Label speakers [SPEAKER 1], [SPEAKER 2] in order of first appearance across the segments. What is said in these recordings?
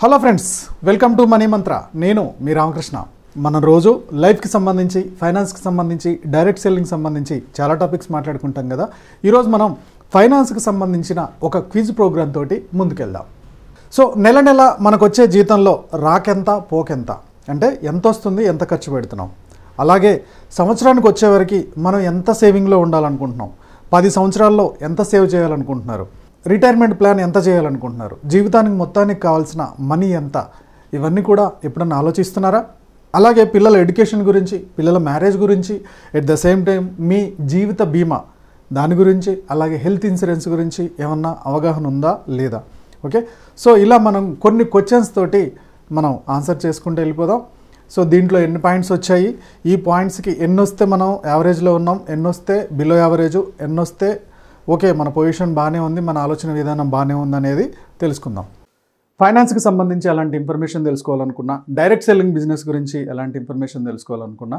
[SPEAKER 1] hello friends welcome to money Mantra నేను మీ రామకృష్ణ మనం రోజు లైఫ్కి సంబంధించి ఫైనాన్స్కి సంబంధించి డైరెక్ట్ సెల్లింగ్ సంబంధించి చాలా టాపిక్స్ మాట్లాడుకుంటాం కదా ఈరోజు మనం ఫైనాన్స్కి సంబంధించిన ఒక క్విజ్ ప్రోగ్రామ్ తోటి ముందుకెళ్దాం సో నెల నెల మనకు వచ్చే జీతంలో రాకెంత పోకెంత అంటే ఎంత వస్తుంది ఎంత ఖర్చు పెడుతున్నాం అలాగే సంవత్సరానికి వచ్చేవరకు మనం ఎంత సేవింగ్లో ఉండాలనుకుంటున్నాం పది సంవత్సరాల్లో ఎంత సేవ్ చేయాలనుకుంటున్నారు రిటైర్మెంట్ ప్లాన్ ఎంత చేయాలనుకుంటున్నారు జీవితానికి మొత్తానికి కావాల్సిన మనీ ఎంత ఇవన్నీ కూడా ఎప్పుడన్నా ఆలోచిస్తున్నారా అలాగే పిల్లల ఎడ్యుకేషన్ గురించి పిల్లల మ్యారేజ్ గురించి ఎట్ ద సేమ్ టైం మీ జీవిత బీమా దాని గురించి అలాగే హెల్త్ ఇన్సూరెన్స్ గురించి ఏమన్నా అవగాహన ఉందా లేదా ఓకే సో ఇలా మనం కొన్ని క్వశ్చన్స్ తోటి మనం ఆన్సర్ చేసుకుంటూ వెళ్ళిపోదాం సో దీంట్లో ఎన్ని పాయింట్స్ వచ్చాయి ఈ పాయింట్స్కి ఎన్ని వస్తే మనం యావరేజ్లో ఉన్నాం ఎన్నొస్తే బిలో యావరేజు ఎన్నొస్తే ఓకే మన పొజిషన్ బాగానే ఉంది మన ఆలోచన విధానం బాగానే ఉందనేది తెలుసుకుందాం ఫైనాన్స్కి సంబంధించి అలాంటి ఇన్ఫర్మేషన్ తెలుసుకోవాలనుకున్నా డైరెక్ట్ సెల్లింగ్ బిజినెస్ గురించి ఎలాంటి ఇన్ఫర్మేషన్ తెలుసుకోవాలనుకున్నా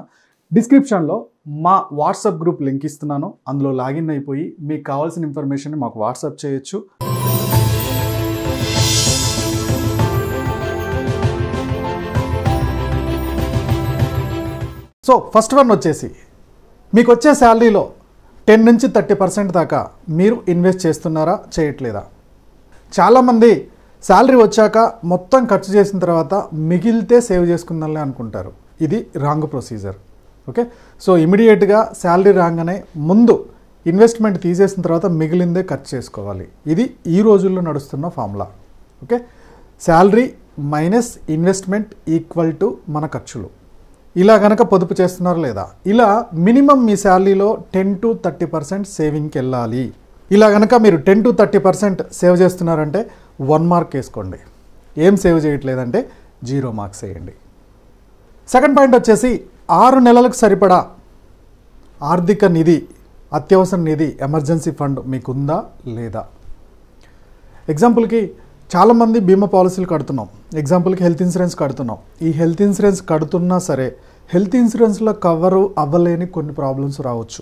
[SPEAKER 1] డిస్క్రిప్షన్లో మా వాట్సాప్ గ్రూప్ లింక్ ఇస్తున్నాను అందులో లాగిన్ అయిపోయి మీకు కావాల్సిన ఇన్ఫర్మేషన్ మాకు వాట్సాప్ చేయొచ్చు సో ఫస్ట్ వన్ వచ్చేసి మీకు వచ్చే శాలరీలో టెన్ నుంచి థర్టీ పర్సెంట్ దాకా మీరు ఇన్వెస్ట్ చేస్తున్నారా చేయట్లేదా చాలామంది శాలరీ వచ్చాక మొత్తం ఖర్చు చేసిన తర్వాత మిగిలితే సేవ్ చేసుకుందాంలే అనుకుంటారు ఇది రాంగ్ ప్రొసీజర్ ఓకే సో ఇమీడియట్గా శాలరీ రాగానే ముందు ఇన్వెస్ట్మెంట్ తీసేసిన తర్వాత మిగిలిందే ఖర్చు చేసుకోవాలి ఇది ఈ రోజుల్లో నడుస్తున్న formula okay salary minus investment equal to మన ఖర్చులు ఇలా కనుక పొదుపు చేస్తున్నారా లేదా ఇలా మినిమం మీ శాలరీలో టెన్ టు థర్టీ పర్సెంట్ సేవింగ్కి వెళ్ళాలి ఇలా కనుక మీరు ten to thirty percent save చేస్తున్నారంటే వన్ మార్క్ వేసుకోండి ఏం సేవ్ చేయట్లేదంటే జీరో మార్క్స్ వేయండి సెకండ్ పాయింట్ వచ్చేసి ఆరు నెలలకు సరిపడా ఆర్థిక నిధి అత్యవసర నిధి ఎమర్జెన్సీ ఫండ్ మీకుందా లేదా ఎగ్జాంపుల్కి చాలామంది బీమా పాలసీలు కడుతున్నాం ఎగ్జాంపుల్కి హెల్త్ ఇన్సూరెన్స్ కడుతున్నాం ఈ హెల్త్ ఇన్సూరెన్స్ కడుతున్నా సరే హెల్త్ ఇన్సూరెన్స్లో కవర్ అవ్వలేని కొన్ని ప్రాబ్లమ్స్ రావచ్చు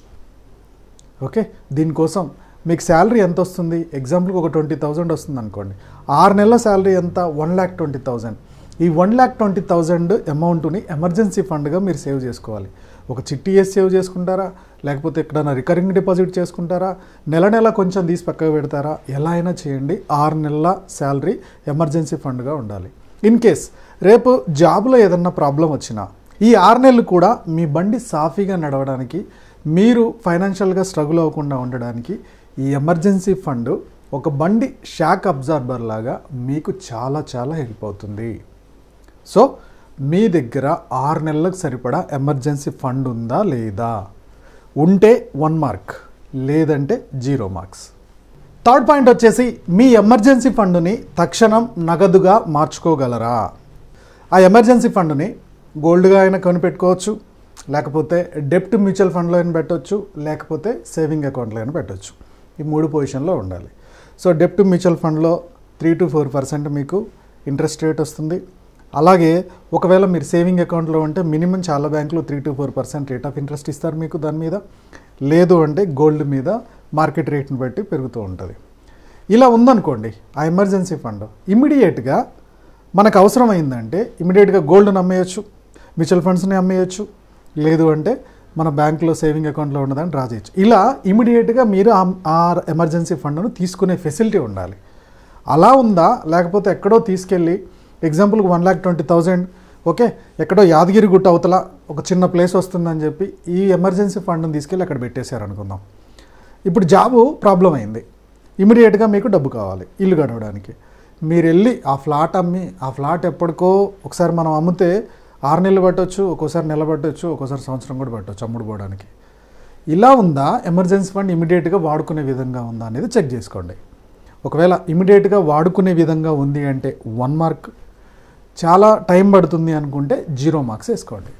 [SPEAKER 1] ఓకే దీనికోసం మీకు శాలరీ ఎంత వస్తుంది ఎగ్జాంపుల్కి ఒక ట్వంటీ థౌజండ్ వస్తుంది అనుకోండి ఆరు నెలల శాలరీ ఎంత వన్ ల్యాక్ ట్వంటీ థౌజండ్ ఈ వన్ ల్యాక్ ట్వంటీ థౌజండ్ అమౌంట్ని ఎమర్జెన్సీ ఫండ్గా మీరు సేవ్ చేసుకోవాలి ఒక చిట్టి ఏ సేవ్ చేసుకుంటారా లేకపోతే ఎక్కడైనా రికరింగ్ డిపాజిట్ చేసుకుంటారా నెల నెల కొంచెం తీసి పక్కకు పెడతారా ఎలా అయినా చేయండి ఆరు నెలల శాలరీ ఎమర్జెన్సీ ఫండ్గా ఉండాలి ఇన్ కేస్ రేపు జాబ్లో ఏదన్నా ప్రాబ్లం వచ్చినా ఈ ఆరు నెలలు కూడా మీ బండి సాఫీగా నడవడానికి మీరు ఫైనాన్షియల్గా స్ట్రగుల్ అవ్వకుండా ఉండడానికి ఈ ఎమర్జెన్సీ ఫండ్ ఒక బండి షాక్ అబ్జార్బర్ లాగా మీకు చాలా చాలా హెల్ప్ అవుతుంది సో మీ దగ్గర ఆరు నెలలకు సరిపడా ఎమర్జెన్సీ ఫండ్ ఉందా లేదా ఉంటే వన్ మార్క్ లేదంటే జీరో మార్క్స్ థర్డ్ పాయింట్ వచ్చేసి మీ ఎమర్జెన్సీ ఫండ్ని తక్షణం నగదుగా మార్చుకోగలరా ఆ ఎమర్జెన్సీ ఫండ్ని గోల్డ్గా అయినా కొనిపెట్టుకోవచ్చు లేకపోతే డెప్ట్ మ్యూచువల్ ఫండ్లో అయినా పెట్టవచ్చు లేకపోతే సేవింగ్ అకౌంట్లో అయినా పెట్టవచ్చు ఈ మూడు పొజిషన్లో ఉండాలి సో డెప్ట్ మ్యూచువల్ ఫండ్లో త్రీ టు ఫోర్ పర్సెంట్ మీకు ఇంట్రెస్ట్ రేట్ వస్తుంది అలాగే ఒకవేళ మీరు సేవింగ్ అకౌంట్లో ఉంటే మినిమం చాలా బ్యాంకులు three to four percent rate of interest ఇస్తారు మీకు దాని మీద లేదు అంటే గోల్డ్ మీద మార్కెట్ రేట్ని బట్టి పెరుగుతూ ఉంటుంది ఇలా ఉందనుకోండి ఆ ఎమర్జెన్సీ ఫండ్ ఇమీడియట్గా మనకు అవసరమైందంటే ఇమీడియట్గా గోల్డ్ని అమ్మేయచ్చు మ్యూచువల్ ఫండ్స్ని అమ్మేయచ్చు లేదు అంటే మన బ్యాంకులో సేవింగ్ అకౌంట్లో ఉండదని డ్రా చేయొచ్చు ఇలా ఇమీడియట్గా మీరు ఆ ఎమర్జెన్సీ ఫండ్ను తీసుకునే ఫెసిలిటీ ఉండాలి అలా ఉందా లేకపోతే ఎక్కడో తీసుకెళ్ళి ఎగ్జాంపుల్కి one lakh twenty thousand okay ఎక్కడో యాదగిరి గుట్ట అవతల ఒక చిన్న ప్లేస్ వస్తుందని చెప్పి ఈ ఎమర్జెన్సీ ఫండ్ని తీసుకెళ్ళి అక్కడ పెట్టేశారు అనుకుందాం ఇప్పుడు జాబు ప్రాబ్లం అయింది ఇమీడియట్గా మీకు డబ్బు కావాలి ఇల్లు గడవడానికి మీరు వెళ్ళి ఆ ఫ్లాట్ అమ్మి ఆ ఫ్లాట్ ఎప్పటికో ఒకసారి మనం అమ్మితే ఆరు నెలలు పట్టవచ్చు ఒక్కోసారి నెల పట్టవచ్చు ఒక్కోసారి సంవత్సరం కూడా పట్టవచ్చు అమ్ముడుపోవడానికి ఇలా ఉందా ఎమర్జెన్సీ ఫండ్ ఇమీడియట్గా వాడుకునే విధంగా ఉందా అనేది చెక్ చేసుకోండి ఒకవేళ ఇమీడియట్గా వాడుకునే విధంగా ఉంది అంటే వన్ మార్క్ చాలా టైం పడుతుంది అనుకుంటే జీరో మార్క్స్ వేసుకోండి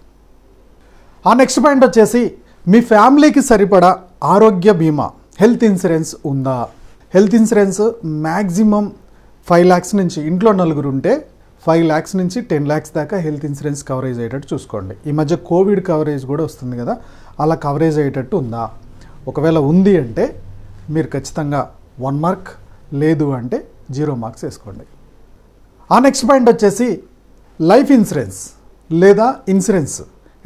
[SPEAKER 1] ఆ నెక్స్ట్ పాయింట్ వచ్చేసి మీ ఫ్యామిలీకి సరిపడా ఆరోగ్య బీమా హెల్త్ ఇన్సూరెన్స్ ఉందా health insurance maximum five lakhs నుంచి ఇంట్లో నలుగురు ఉంటే ఫైవ్ ల్యాక్స్ నుంచి టెన్ ల్యాక్స్ దాకా హెల్త్ ఇన్సూరెన్స్ కవరేజ్ అయ్యేటట్టు చూసుకోండి ఈ మధ్య కోవిడ్ కవరేజ్ కూడా వస్తుంది కదా అలా కవరేజ్ అయ్యేటట్టు ఉందా ఒకవేళ ఉంది అంటే మీరు ఖచ్చితంగా వన్ మార్క్ లేదు అంటే జీరో మార్క్స్ వేసుకోండి ఆ నెక్స్ట్ పాయింట్ వచ్చేసి లైఫ్ ఇన్సూరెన్స్ లేదా insurance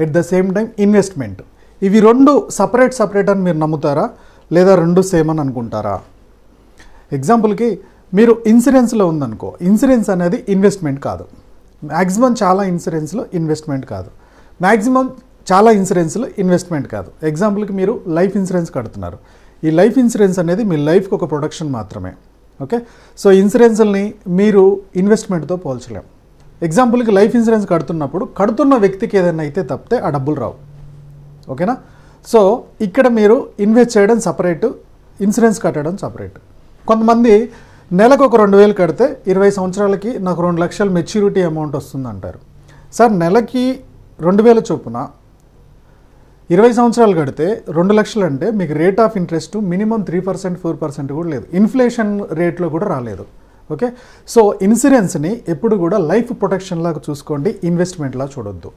[SPEAKER 1] at the same time investment ఇవి రెండు సపరేట్ సపరేట్ అని మీరు నమ్ముతారా లేదా రెండు సేమ్ అని అనుకుంటారా ఎగ్జాంపుల్కి మీరు ఇన్సూరెన్స్లో ఉందనుకో ఇన్సూరెన్స్ అనేది ఇన్వెస్ట్మెంట్ కాదు మ్యాక్సిమం చాలా ఇన్సూరెన్స్లో ఇన్వెస్ట్మెంట్ కాదు మ్యాక్సిమం చాలా ఇన్సూరెన్స్లో ఇన్వెస్ట్మెంట్ కాదు ఎగ్జాంపుల్కి మీరు లైఫ్ ఇన్సూరెన్స్ కడుతున్నారు ఈ లైఫ్ ఇన్సూరెన్స్ అనేది మీ లైఫ్కి ఒక ప్రొడక్షన్ మాత్రమే ఓకే సో ఇన్సూరెన్స్ని మీరు ఇన్వెస్ట్మెంట్తో పోల్చలేం ఎగ్జాంపుల్కి లైఫ్ ఇన్సూరెన్స్ కడుతున్నప్పుడు కడుతున్న వ్యక్తికి ఏదైనా అయితే తప్పితే ఆ డబ్బులు రావు ఓకేనా సో ఇక్కడ మీరు ఇన్వెస్ట్ చేయడం సపరేటు ఇన్సూరెన్స్ కట్టడం సపరేట్ కొంతమంది నెలకు ఒక రెండు వేలు కడితే ఇరవై సంవత్సరాలకి నాకు రెండు లక్షల మెచ్యూరిటీ అమౌంట్ వస్తుందంటారు సార్ నెలకి రెండు వేల చొప్పున ఇరవై సంవత్సరాలు కడితే రెండు లక్షలు అంటే మీకు rate of interest minimum three percent four percent కూడా లేదు ఇన్ఫ్లేషన్ రేట్లో కూడా రాలేదు ఓకే సో ఇన్సూరెన్స్ని ఎప్పుడు కూడా లైఫ్ ప్రొటెక్షన్ లాగా చూసుకోండి ఇన్వెస్ట్మెంట్లా చూడొద్దు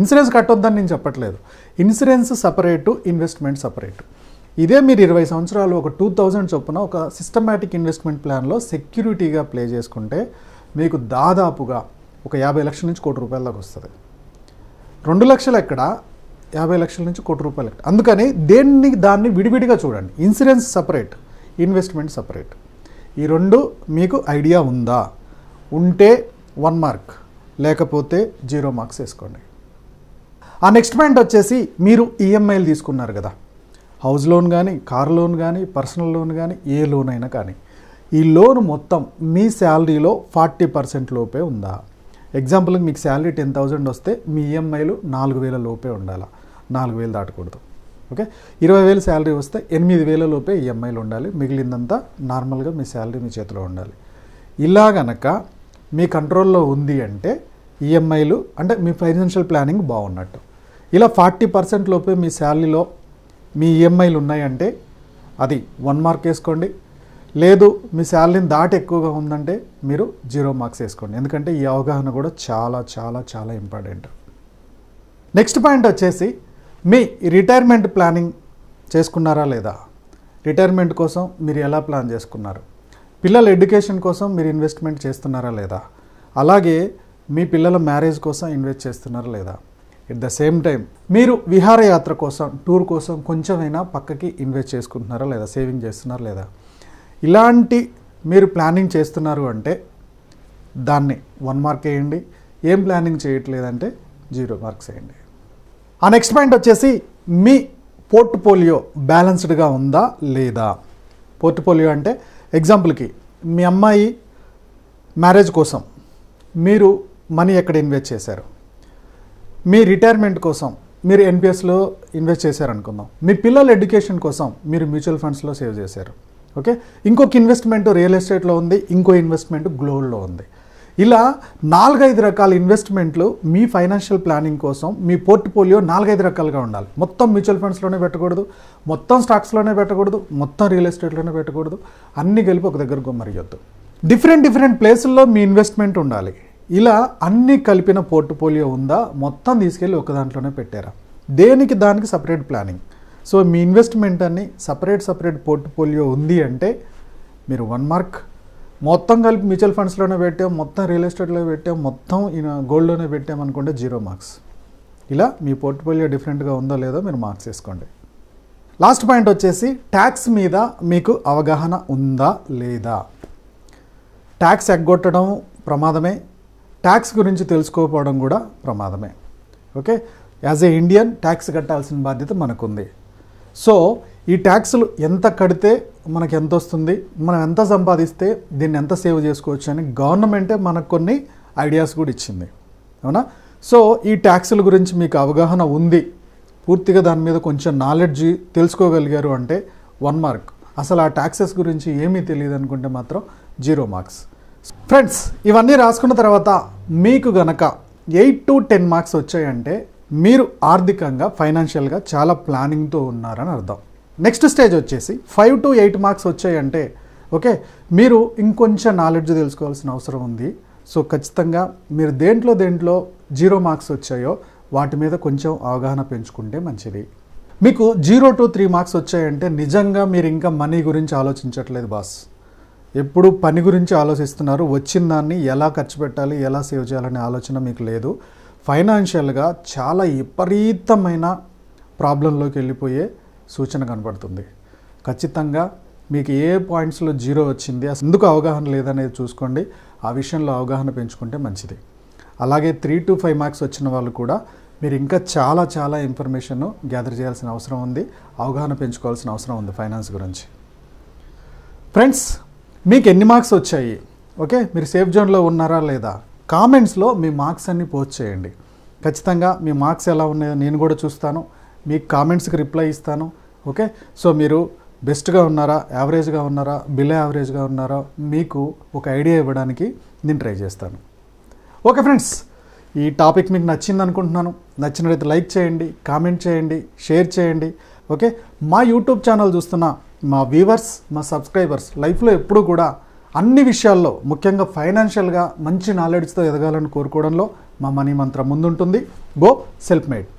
[SPEAKER 1] ఇన్సూరెన్స్ కట్టొద్దని నేను చెప్పట్లేదు ఇన్సూరెన్స్ సపరేటు ఇన్వెస్ట్మెంట్ సపరేటు ఇదే మీరు ఇరవై సంవత్సరాలు ఒక టూ థౌజండ్ చొప్పున ఒక సిస్టమేటిక్ ఇన్వెస్ట్మెంట్ ప్లాన్లో సెక్యూరిటీగా ప్లే చేసుకుంటే మీకు దాదాపుగా ఒక యాభై లక్షల నుంచి కోటి రూపాయల దాకా వస్తుంది రెండు లక్షలు ఎక్కడ యాభై లక్షల నుంచి కోటి రూపాయలు అందుకని దేన్ని దాన్ని విడివిడిగా చూడండి ఇన్సూరెన్స్ సపరేట్ ఇన్వెస్ట్మెంట్ సపరేట్ ఈ రెండు మీకు ఐడియా ఉందా ఉంటే వన్ మార్క్ లేకపోతే జీరో మార్క్స్ వేసుకోండి ఆ నెక్స్ట్ పాయింట్ వచ్చేసి మీరు ఈఎంఐలు e తీసుకున్నారు కదా హౌస్ లోన్ కానీ కార్ లోన్ కానీ పర్సనల్ లోన్ కానీ ఏ లోన్ అయినా కానీ ఈ లోన్ మొత్తం మీ శాలరీలో ఫార్టీ పర్సెంట్ లోపే ఉందా ఎగ్జాంపుల్కి మీకు శాలరీ టెన్ థౌజండ్ వస్తే మీ ఈఎంఐలు e నాలుగు వేల లోపే ఉండాలా నాలుగు వేలు దాటకూడదు ఓకే ఇరవై వేలు శాలరీ వస్తే ఎనిమిది వేల లోపే ఈఎంఐలు ఉండాలి మిగిలిందంతా నార్మల్గా మీ శాలరీ మీ చేతిలో ఉండాలి ఇలాగనక మీ కంట్రోల్లో ఉంది అంటే ఈఎంఐలు అంటే మీ ఫైనాన్షియల్ ప్లానింగ్ బాగున్నట్టు ఇలా ఫార్టీ పర్సెంట్ లోపే మీ శాలరీలో మీ ఈఎంఐలు ఉన్నాయంటే అది వన్ మార్క్ వేసుకోండి లేదు మీ శాలరీని దాటి ఎక్కువగా ఉందంటే మీరు జీరో మార్క్స్ వేసుకోండి ఎందుకంటే ఈ అవగాహన కూడా చాలా చాలా చాలా ఇంపార్టెంట్ నెక్స్ట్ పాయింట్ వచ్చేసి మీ రిటైర్మెంట్ ప్లానింగ్ చేసుకున్నారా లేదా రిటైర్మెంట్ కోసం మీరు ఎలా ప్లాన్ చేసుకున్నారు పిల్లల ఎడ్యుకేషన్ కోసం మీరు ఇన్వెస్ట్మెంట్ చేస్తున్నారా లేదా అలాగే మీ పిల్లల మ్యారేజ్ కోసం ఇన్వెస్ట్ చేస్తున్నారా లేదా ఎట్ ద సేమ్ టైం మీరు విహారయాత్ర కోసం టూర్ కోసం కొంచెమైనా పక్కకి ఇన్వెస్ట్ చేసుకుంటున్నారా లేదా సేవింగ్ చేస్తున్నారా లేదా ఇలాంటి మీరు ప్లానింగ్ చేస్తున్నారు అంటే దాన్ని వన్ మార్క్ వేయండి ఏం ప్లానింగ్ చేయట్లేదంటే జీరో మార్క్స్ వేయండి ఆ నెక్స్ట్ పాయింట్ వచ్చేసి మీ పోర్ట్ఫోలియో బ్యాలెన్స్డ్గా ఉందా లేదా పోర్ట్ఫోలియో అంటే ఎగ్జాంపుల్కి మీ అమ్మాయి మ్యారేజ్ కోసం మీరు మనీ ఎక్కడ ఇన్వెస్ట్ చేశారు మీ రిటైర్మెంట్ కోసం మీరు ఎన్పిఎస్లో ఇన్వెస్ట్ చేశారనుకుందాం మీ పిల్లల ఎడ్యుకేషన్ కోసం మీరు మ్యూచువల్ ఫండ్స్లో సేవ్ చేశారు ఓకే ఇంకొక ఇన్వెస్ట్మెంట్ రియల్ ఎస్టేట్లో ఉంది ఇంకో ఇన్వెస్ట్మెంట్ గ్లోబల్లో ఉంది ఇలా నాలుగైదు రకాల ఇన్వెస్ట్మెంట్లు మీ ఫైనాన్షియల్ ప్లానింగ్ కోసం మీ పోర్ట్ఫోలియో నాలుగైదు రకాలుగా ఉండాలి మొత్తం మ్యూచువల్ ఫండ్స్లోనే పెట్టకూడదు మొత్తం స్టాక్స్లోనే పెట్టకూడదు మొత్తం రియల్ ఎస్టేట్లోనే పెట్టకూడదు అన్ని కలిపి ఒక దగ్గర గుమ్మరియొద్దు డిఫరెంట్ డిఫరెంట్ ప్లేసుల్లో మీ ఇన్వెస్ట్మెంట్ ఉండాలి ఇలా అన్ని కలిపిన పోర్ట్ఫోలియో ఉందా మొత్తం తీసుకెళ్ళి ఒక దాంట్లోనే పెట్టారా దేనికి దానికి సపరేట్ ప్లానింగ్ సో మీ ఇన్వెస్ట్మెంట్ అని సపరేట్ సపరేట్ పోర్ట్ఫోలియో ఉంది అంటే మీరు వన్ మార్క్ మొత్తం కలిపి మ్యూచువల్ ఫండ్స్లోనే పెట్టాం మొత్తం రియల్ ఎస్టేట్లో పెట్టాం మొత్తం గోల్డ్లోనే పెట్టాం అనుకుంటే జీరో మార్క్స్ ఇలా మీ పోర్ట్ఫోలియో డిఫరెంట్గా ఉందో లేదో మీరు మార్క్స్ చేసుకోండి లాస్ట్ పాయింట్ వచ్చేసి ట్యాక్స్ మీద మీకు అవగాహన ఉందా లేదా ట్యాక్స్ ఎగ్గొట్టడం ప్రమాదమే ట్యాక్స్ గురించి తెలుసుకోకపోవడం కూడా ప్రమాదమే okay as a Indian tax కట్టాల్సిన బాధ్యత మనకుంది సో ఈ ట్యాక్స్లు ఎంత కడితే మనకు ఎంత వస్తుంది మనం ఎంత సంపాదిస్తే దీన్ని ఎంత సేవ్ చేసుకోవచ్చు అని గవర్నమెంటే మనకు కొన్ని ఐడియాస్ కూడా ఇచ్చింది అవునా సో ఈ ట్యాక్స్ల గురించి మీకు అవగాహన ఉంది పూర్తిగా దాని మీద కొంచెం నాలెడ్జ్ తెలుసుకోగలిగారు అంటే వన్ మార్క్ అసలు ఆ ట్యాక్సెస్ గురించి ఏమీ తెలియదు అనుకుంటే మాత్రం జీరో మార్క్స్ ఫ్రెండ్స్ ఇవన్నీ రాసుకున్న తర్వాత మీకు గనక ఎయిట్ టు టెన్ మార్క్స్ వచ్చాయంటే మీరు ఆర్థికంగా ఫైనాన్షియల్గా చాలా ప్లానింగ్తో ఉన్నారని అర్థం నెక్స్ట్ స్టేజ్ వచ్చేసి ఫైవ్ టు ఎయిట్ మార్క్స్ వచ్చాయంటే ఓకే మీరు ఇంకొంచెం నాలెడ్జ్ తెలుసుకోవాల్సిన అవసరం ఉంది సో ఖచ్చితంగా మీరు దేంట్లో దేంట్లో జీరో మార్క్స్ వచ్చాయో వాటి మీద కొంచెం అవగాహన పెంచుకుంటే మంచిది మీకు జీరో టు త్రీ మార్క్స్ వచ్చాయంటే నిజంగా మీరు ఇంకా మనీ గురించి ఆలోచించట్లేదు బాస్ ఎప్పుడు పని గురించి ఆలోచిస్తున్నారు వచ్చిన దాన్ని ఎలా ఖర్చు పెట్టాలి ఎలా సేవ్ చేయాలనే ఆలోచన మీకు లేదు ఫైనాన్షియల్గా చాలా విపరీతమైన ప్రాబ్లంలోకి వెళ్ళిపోయే సూచన కనబడుతుంది ఖచ్చితంగా మీకు ఏ పాయింట్స్లో జీరో వచ్చింది అసలు ఎందుకు అవగాహన లేదనేది చూసుకోండి ఆ విషయంలో అవగాహన పెంచుకుంటే మంచిది అలాగే త్రీ టు ఫైవ్ మార్క్స్ వచ్చిన వాళ్ళు కూడా మీరు ఇంకా చాలా చాలా ఇన్ఫర్మేషన్ గ్యాదర్ చేయాల్సిన అవసరం ఉంది అవగాహన పెంచుకోవాల్సిన అవసరం ఉంది ఫైనాన్స్ గురించి ఫ్రెండ్స్ మీకు ఎన్ని మార్క్స్ వచ్చాయి ఓకే మీరు సేఫ్ జోన్లో ఉన్నారా లేదా కామెంట్స్లో మీ మార్క్స్ అన్ని పోస్ట్ చేయండి ఖచ్చితంగా మీ మార్క్స్ ఎలా ఉన్నాయో నేను కూడా చూస్తాను మీ కామెంట్స్కి రిప్లై ఇస్తాను ఓకే సో మీరు బెస్ట్గా ఉన్నారా యావరేజ్గా ఉన్నారా బిలో యావరేజ్గా ఉన్నారా మీకు ఒక ఐడియా ఇవ్వడానికి నేను ట్రై చేస్తాను ఓకే ఫ్రెండ్స్ ఈ టాపిక్ మీకు నచ్చింది అనుకుంటున్నాను నచ్చినట్లయితే లైక్ చేయండి కామెంట్ చేయండి షేర్ చేయండి ఓకే మా యూట్యూబ్ ఛానల్ చూస్తున్న మా వ్యూవర్స్ మా సబ్స్క్రైబర్స్ లైఫ్లో ఎప్పుడూ కూడా అన్ని విషయాల్లో ముఖ్యంగా ఫైనాన్షియల్గా మంచి నాలెడ్జ్తో ఎదగాలని కోరుకోవడంలో మా మనీ మంత్రం ముందుంటుంది గో సెల్ఫ్ మేడ్